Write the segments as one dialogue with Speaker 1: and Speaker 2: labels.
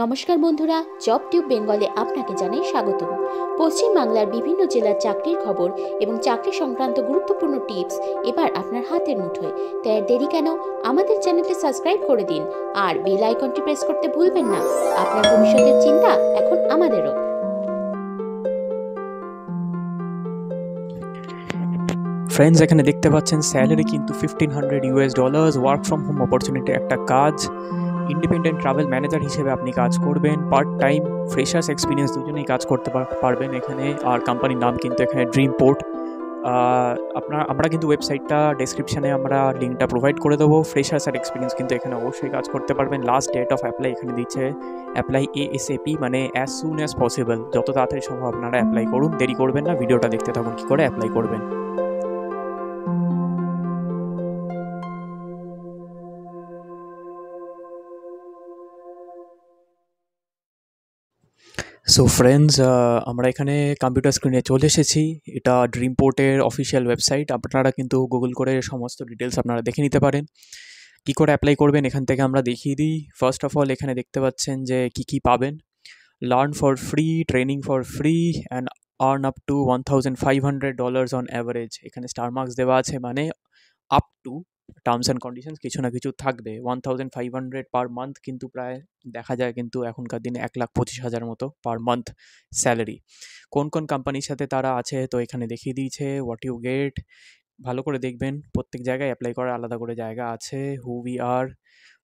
Speaker 1: নমস্কার বন্ধুরা job tube বেঙ্গলে আপনাকে জানাই স্বাগতম পশ্চিমবাংলার বিভিন্ন জেলার চাকরির খবর এবং চাকরি সংক্রান্ত গুরুত্বপূর্ণ টিপস এবার আপনার হাতের মুঠোয় তাই দেরি কেন আমাদের চ্যানেলটি সাবস্ক্রাইব করে দিন আর বেল আইকনটি প্রেস করতে ভুলবেন না আপনার ভবিষ্যতের চিন্তা এখন আমাদেরও ফ্রেন্ডস এখানে দেখতে পাচ্ছেন স্যালারি কিন্তু fifteen hundred US dollars work from home opportunity একটা কাজ ইন্ডিপেন্ডেন্ট ট্রাভেল ম্যানেজার হিসেবে আপনি কাজ করবেন পার্ট টাইম ফ্রেশার্স এক্সপিরিয়েন্স দুজনেই কাজ করতে পারবেন এখানে আর কোম্পানির নাম কিন্তু এখানে ড্রিম পোর্ট আপনার আমরা কিন্তু ওয়েবসাইটটা ডেসক্রিপশানে আমরা লিঙ্কটা প্রোভাইড করে দেবো ফ্রেশার্স আর এক্সপিরিয়েন্স কিন্তু এখানে অবশ্যই কাজ করতে পারবেন লাস্ট ডেট অফ অ্যাপ্লাই এখানে দিচ্ছে অ্যাপ্লাই এ এস এপি মানে অ্যাজ সুন অ্যাজ পসিবল যত তাড়াতাড়ি সম্ভব আপনারা অ্যাপ্লাই করুন দেরি করবেন না ভিডিওটা দেখতে থাকুন কী করে অ্যাপ্লাই করবেন সো ফ্রেন্ডস আমরা এখানে কম্পিউটার স্ক্রিনে চলে এসেছি এটা ড্রিম পোর্টের অফিসিয়াল ওয়েবসাইট আপনারা কিন্তু গুগল করে সমস্ত ডিটেলস আপনারা দেখে নিতে পারেন কি করে অ্যাপ্লাই করবেন এখান থেকে আমরা দেখিয়ে দিই ফার্স্ট অফ অল এখানে দেখতে পাচ্ছেন যে কি কি পাবেন learn for free training for free and earn up to one thousand five hundred dollars on average এখানে স্টার মার্কস দেওয়া আছে মানে up to terms and conditions কিছু না কিছু থাকবে one thousand five hundred per month কিন্তু প্রায় দেখা যায় কিন্তু এখনকার দিনে এক লাখ পঁচিশ হাজার মতো পার মান্থ স্যালারি কোন কোন কোম্পানির সাথে তারা আছে তো এখানে দেখিয়ে দিয়েছে হোয়াট ইউ গেট ভালো করে দেখবেন প্রত্যেক জায়গায় অ্যাপ্লাই করার আলাদা করে জায়গা আছে who we are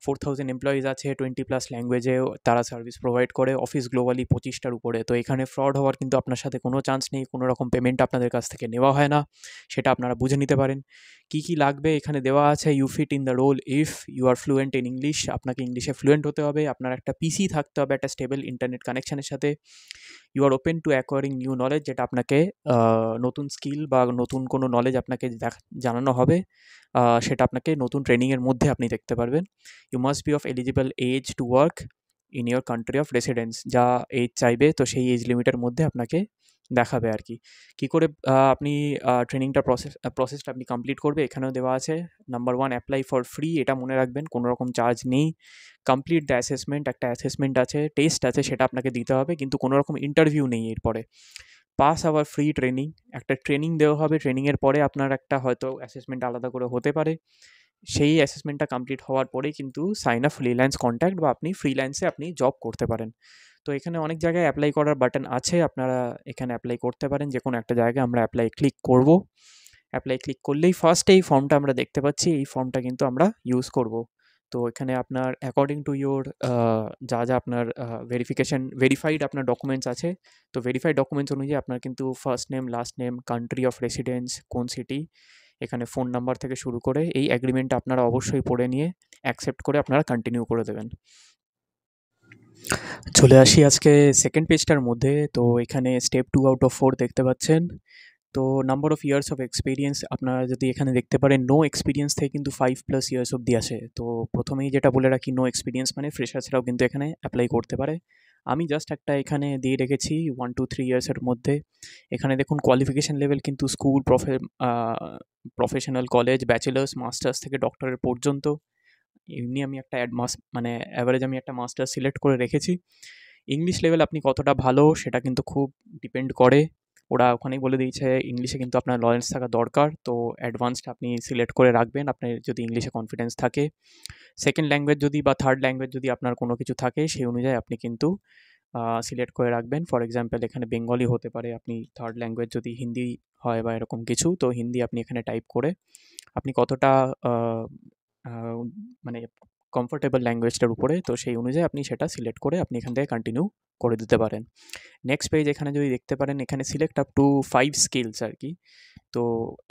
Speaker 1: four thousand employees আছে টোয়েন্টি প্লাস ল্যাঙ্গুয়েজে তারা সার্ভিস প্রোভাইড করে অফিস গ্লোবালি পঁচিশটার উপরে তো এখানে ফ্রড হওয়ার কিন্তু আপনার সাথে কোনো চান্স নেই কোনো রকম পেমেন্ট আপনাদের কাছ থেকে নেওয়া হয় না সেটা আপনারা বুঝে নিতে পারেন কি কি লাগবে এখানে দেওয়া আছে you fit in the role if you are fluent in English আপনাকে ইংলিশে ফ্লুয়েন্ট হতে হবে আপনার একটা পিসি থাকতে হবে একটা স্টেবল ইন্টারনেট কানেকশানের সাথে you are open to acquiring new knowledge যেটা আপনাকে নতুন স্কিল বা নতুন কোনো নলেজ আপনাকে জানানো হবে সেটা আপনাকে নতুন ট্রেনিংয়ের মধ্যে আপনি দেখতে পারবেন you must be of eligible age to work in your country of residence যা এজ চাইবে তো সেই এজ লিমিটের মধ্যে আপনাকে দেখাবে আর কি কী করে আপনি ট্রেনিংটা প্রসেস প্রসেসটা আপনি কমপ্লিট করবে এখানেও দেওয়া আছে number one apply for free এটা মনে রাখবেন কোনো রকম চার্জ নেই কমপ্লিট দ্য অ্যাসেসমেন্ট একটা অ্যাসেসমেন্ট আছে টেস্ট আছে সেটা আপনাকে দিতে হবে কিন্তু কোনো রকম ইন্টারভিউ নেই এরপরে পাস আওয়ার ফ্রি ট্রেনিং একটা ট্রেনিং দেওয়া হবে ট্রেনিংয়ের পরে আপনার একটা হয়তো অ্যাসেসমেন্ট আলাদা করে হতে পারে সেই অ্যাসেসমেন্টটা কমপ্লিট হওয়ার পরে কিন্তু সাইন আপ ফ্রিল্যান্স কন্ট্যাক্ট বা আপনি ফ্রিল্যান্সে আপনি জব করতে পারেন তো এখানে অনেক জায়গায় অ্যাপ্লাই করার বাটন আছে আপনারা এখানে অ্যাপ্লাই করতে পারেন যে কোনো একটা জায়গায় আমরা অ্যাপ্লাই ক্লিক করব অ্যাপ্লাই ক্লিক করলেই ফার্স্ট এই ফর্মটা আমরা দেখতে পাচ্ছি এই ফর্মটা কিন্তু আমরা ইউজ করব তো এখানে আপনার অ্যাকর্ডিং টু ইয়োর যা যা আপনার ভেরিফিকেশান ভেরিফাইড আপনার ডকুমেন্টস আছে তো ভেরিফাইড ডকুমেন্টস অনুযায়ী আপনার কিন্তু first name last name country of residence কোন সিটি এখানে ফোন নাম্বার থেকে শুরু করে এই অ্যাগ্রিমেন্টটা আপনারা অবশ্যই পড়ে নিয়ে অ্যাকসেপ্ট করে আপনারা কন্টিনিউ করে দেবেন চলে আসি আজকে সেকেন্ড পেজটার মধ্যে তো এখানে step two out of four দেখতে পাচ্ছেন তো number of years of experience আপনারা যদি এখানে দেখতে পারেন নো এক্সপিরিয়েন্স থেকে কিন্তু ফাইভ প্লাস ইয়ার্স অবধি আছে তো প্রথমেই যেটা বলে রাখি নো এক্সপিরিয়েন্স মানে ফ্রেশার্সরাও কিন্তু এখানে অ্যাপ্লাই করতে পারে আমি জাস্ট একটা এখানে দিয়ে রেখেছি ওয়ান টু থ্রি ইয়ার্সের মধ্যে এখানে দেখুন কোয়ালিফিকেশান লেভেল কিন্তু স্কুল প্রফে প্রফেশনাল কলেজ ব্যাচেলার্স মাস্টার্স থেকে ডক্টরের পর্যন্ত এমনি আমি একটা অ্যাডমাস মানে অ্যাভারেজ আমি একটা মাস্টার সিলেক্ট করে রেখেছি ইংলিশ লেভেল আপনি কতটা ভালো সেটা কিন্তু খুব ডিপেন্ড করে ওরা ওখানেই বলে দিয়েছে ইংলিশে কিন্তু আপনার লয়েন্স থাকা দরকার তো অ্যাডভান্সড আপনি সিলেক্ট করে রাখবেন আপনার যদি ইংলিশে কনফিডেন্স থাকে সেকেন্ড ল্যাঙ্গুয়েজ যদি বা থার্ড ল্যাঙ্গুয়েজ যদি আপনার কোনো কিছু থাকে সেই অনুযায়ী আপনি কিন্তু সিলেক্ট করে রাখবেন ফর এক্সাম্পল এখানে বেঙ্গলি হতে পারে আপনি থার্ড ল্যাঙ্গুয়েজ যদি হিন্দি হয় বা এরকম কিছু তো হিন্দি আপনি এখানে টাইপ করে আপনি কতটা মানে কমফোর্টেবল ল্যাঙ্গুয়েজটার উপরে তো সেই অনুযায়ী আপনি সেটা সিলেক্ট করে আপনি এখান থেকে কন্টিনিউ করে দিতে পারেন নেক্সট পেজ এখানে যদি দেখতে পারেন এখানে select up to five skills আর কি তো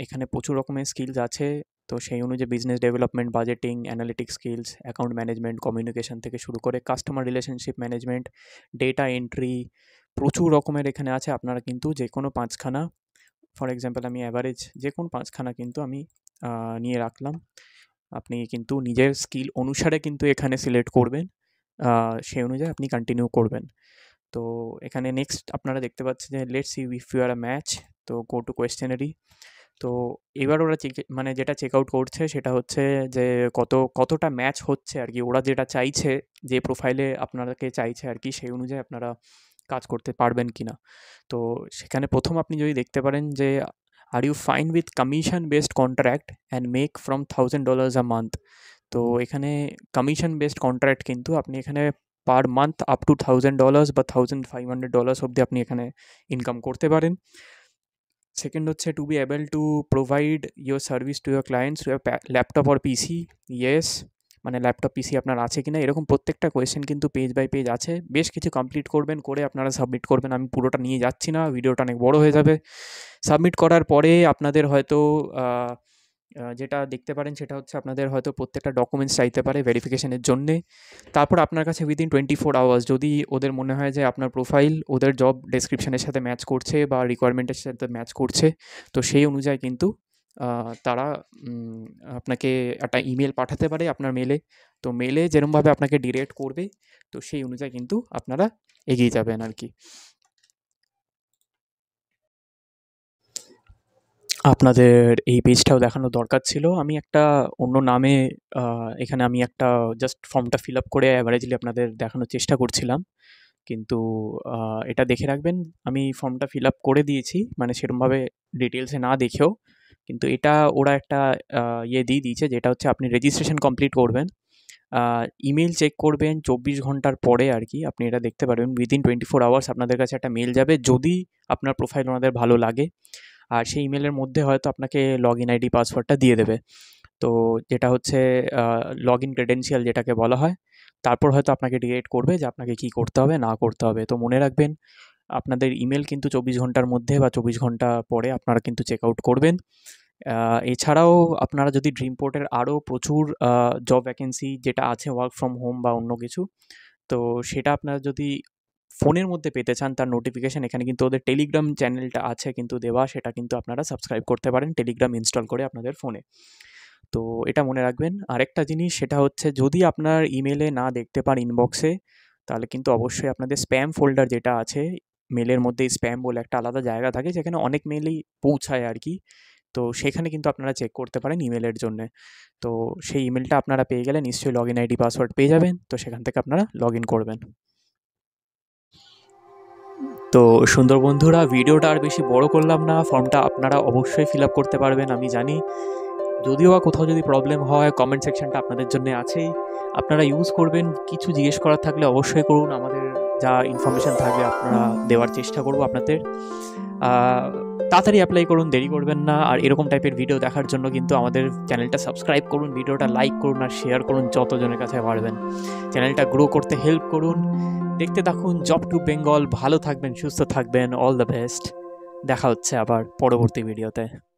Speaker 1: এখানে প্রচুর রকমের স্কিলস আছে তো সেই অনুযায়ী business development budgeting analytic skills account management communication থেকে শুরু করে customer relationship management data entry প্রচুর রকমের এখানে আছে আপনারা কিন্তু যে কোনো পাঁচখানা ফর এক্সাম্পল আমি অ্যাভারেজ যে কোনো পাঁচখানা কিন্তু আমি নিয়ে রাখলাম আপনি কিন্তু নিজের স্কিল অনুসারে কিন্তু এখানে সিলেক্ট করবেন সে অনুযায়ী আপনি কন্টিনিউ করবেন তো এখানে নেক্সট আপনারা দেখতে পাচ্ছেন যে let see if you are a match তো গো টু কোয়েশ্চেনারি তো এবার ওরা মানে যেটা চেক আউট করছে সেটা হচ্ছে যে কত কতটা ম্যাচ হচ্ছে আর কি ওরা যেটা চাইছে যে প্রোফাইলে আপনারাকে চাইছে আর কি সেই অনুযায়ী আপনারা কাজ করতে পারবেন কি না তো সেখানে প্রথম আপনি যদি দেখতে পারেন যে are you fine with commission based contract and make from thousand dollars a month तो ये कमिशन बेस्ड कन्ट्रैक्ट क्यों एखे पर मान्थ आप two thousand dollars thousand five hundred dollars अब्दि अपनी एखे इनकाम करते सेकेंड हे to be able to provide your service to your clients laptop और पी सी येस মানে ল্যাপটপ পিসি আপনার আছে কিনা এরকম প্রত্যেকটা কোয়েশ্চেন কিন্তু পেজ বাই পেজ আছে বেশ কিছু কমপ্লিট করবেন করে আপনারা সাবমিট করবেন আমি পুরোটা নিয়ে যাচ্ছি না ভিডিওটা অনেক বড় হয়ে যাবে সাবমিট করার পরে আপনাদের হয়তো যেটা দেখতে পারেন সেটা হচ্ছে আপনাদের হয়তো প্রত্যেকটা ডকুমেন্টস চাইতে পারে ভেরিফিকেশনের জন্যে তারপর আপনার কাছে উইদিন টোয়েন্টি ফোর আওয়ার্স যদি ওদের মনে হয় যে আপনার প্রোফাইল ওদের জব ডেসক্রিপশনের সাথে ম্যাচ করছে বা রিকোয়ারমেন্টের সাথে ম্যাচ করছে তো সেই অনুযায়ী কিন্তু তারা আপনাকে একটা ইমেল পাঠাতে পারে আপনার মেলে তো মেলে যেরমভাবে আপনাকে ডিরেক্ট করবে তো সেই অনুযায়ী কিন্তু আপনারা এগিয়ে যাবেন আর কি আপনাদের এই পেজটাও দেখানো দরকার ছিল আমি একটা অন্য নামে এখানে আমি একটা জাস্ট ফর্মটা ফিল আপ করে অ্যাভারেজলি আপনাদের দেখানোর চেষ্টা করছিলাম কিন্তু এটা দেখে রাখবেন আমি ফর্মটা ফিল আপ করে দিয়েছি মানে সেরমভাবে ডিটেলসে না দেখেও কিন্তু এটা ওরা একটা ইয়ে দিয়ে দিয়েছে যেটা হচ্ছে আপনি রেজিস্ট্রেশন কমপ্লিট করবেন ইমেল চেক করবেন চব্বিশ ঘন্টার পরে আর কি আপনি এটা দেখতে পারবেন উইদিন টোয়েন্টি ফোর আওয়ার্স আপনাদের কাছে একটা মেল যাবে যদি আপনার প্রোফাইল ওনাদের ভালো লাগে আর সেই ইমেলের মধ্যে হয়তো আপনাকে লগ ইন আইডি পাসওয়ার্ডটা দিয়ে দেবে তো যেটা হচ্ছে লগ ইন ক্রেডেন্সিয়াল যেটাকে বলা হয় তারপর হয়তো আপনাকে ডিরেক্ট করবে যে আপনাকে কি করতে হবে না করতে হবে তো মনে রাখবেন আপনাদের ইমেল কিন্তু চব্বিশ ঘন্টার মধ্যে বা চব্বিশ ঘন্টা পরে আপনারা কিন্তু চেক আউট করবেন এছাড়াও আপনারা যদি ড্রিম পোর্টের আরও প্রচুর জব ভ্যাকেন্সি যেটা আছে ওয়ার্ক ফ্রম হোম বা অন্য কিছু তো সেটা আপনারা যদি ফোনের মধ্যে পেতে চান তার নোটিফিকেশান এখানে কিন্তু ওদের টেলিগ্রাম চ্যানেলটা আছে কিন্তু দেওয়া সেটা কিন্তু আপনারা সাবস্ক্রাইব করতে পারেন টেলিগ্রাম ইনস্টল করে আপনাদের ফোনে তো এটা মনে রাখবেন আরেকটা জিনিস সেটা হচ্ছে যদি আপনার ইমেলে না দেখতে পান ইনবক্সে তাহলে কিন্তু অবশ্যই আপনাদের স্প্যাম ফোল্ডার যেটা আছে মেলের মধ্যে স্প্যাম বলে একটা আলাদা জায়গা থাকে যেখানে অনেক মেলই পৌঁছায় আর কি তো সেখানে কিন্তু আপনারা চেক করতে পারেন ইমেলের জন্য তো সেই ইমেলটা আপনারা পেয়ে গেলে নিশ্চয়ই লগ ইন আইডি পাসওয়ার্ড পেয়ে যাবেন তো সেখান থেকে আপনারা লগ ইন করবেন তো সুন্দর বন্ধুরা ভিডিওটা আর বেশি বড় করলাম না ফর্মটা আপনারা অবশ্যই ফিল আপ করতে পারবেন আমি জানি যদিও বা কোথাও যদি প্রবলেম হয় কমেন্ট সেকশনটা আপনাদের জন্য আছেই আপনারা ইউজ করবেন কিছু জিজ্ঞেস করার থাকলে অবশ্যই করুন আমাদের যা ইনফরমেশান থাকবে আপনারা দেওয়ার চেষ্টা করব আপনাদের তাড়াতাড়ি অ্যাপ্লাই করুন দেরি করবেন না আর এরকম টাইপের ভিডিও দেখার জন্য কিন্তু আমাদের চ্যানেলটা সাবস্ক্রাইব করুন ভিডিওটা লাইক করুন আর শেয়ার করুন যতজনের কাছে পারবেন চ্যানেলটা গ্রো করতে হেল্প করুন দেখতে থাকুন জব টু বেঙ্গল ভালো থাকবেন সুস্থ থাকবেন অল দ্য বেস্ট দেখা হচ্ছে আবার পরবর্তী ভিডিওতে